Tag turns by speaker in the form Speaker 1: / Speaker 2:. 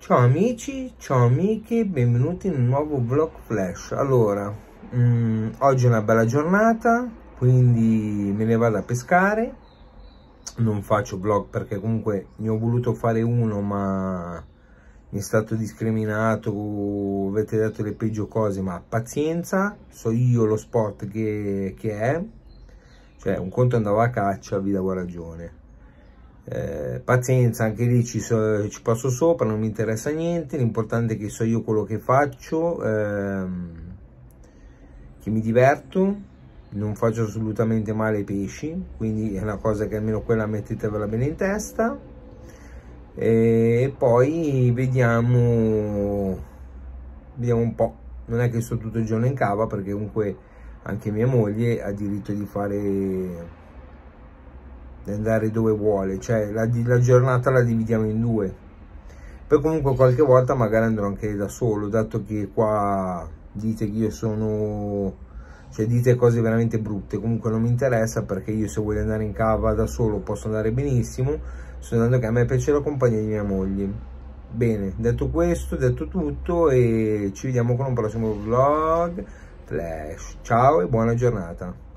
Speaker 1: Ciao amici, ciao amiche, benvenuti in un nuovo vlog flash. Allora, mh, mm, oggi è una bella giornata, quindi me ne vado a pescare. Non faccio vlog perché comunque ne ho voluto fare uno, ma mi è stato discriminato, avete detto le peggio cose, ma pazienza, so io lo sport che, che è. Cioè, un conto andava a caccia, vi davo ragione eh, pazienza anche lì ci, so, ci, passo sopra non mi interessa niente l'importante è che so io quello che faccio ehm, che mi diverto non faccio assolutamente male ai pesci quindi è una cosa che almeno quella mettetevela bene in testa e poi vediamo vediamo un po' non è che sto tutto il giorno in cava perché comunque anche mia moglie ha diritto di fare di andare dove vuole, cioè la, la giornata la dividiamo in due. Poi comunque qualche volta magari andrò anche da solo, dato che qua dite che io sono cioè dite cose veramente brutte comunque non mi interessa perché io se voglio andare in cava da solo posso andare benissimo soltanto che a me piace la compagnia di mia moglie bene detto questo detto tutto e ci vediamo con un prossimo vlog flash ciao e buona giornata